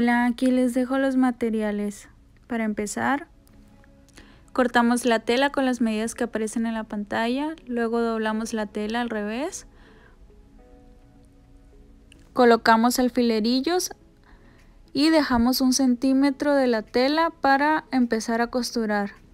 Hola, aquí les dejo los materiales. Para empezar, cortamos la tela con las medidas que aparecen en la pantalla, luego doblamos la tela al revés, colocamos alfilerillos y dejamos un centímetro de la tela para empezar a costurar.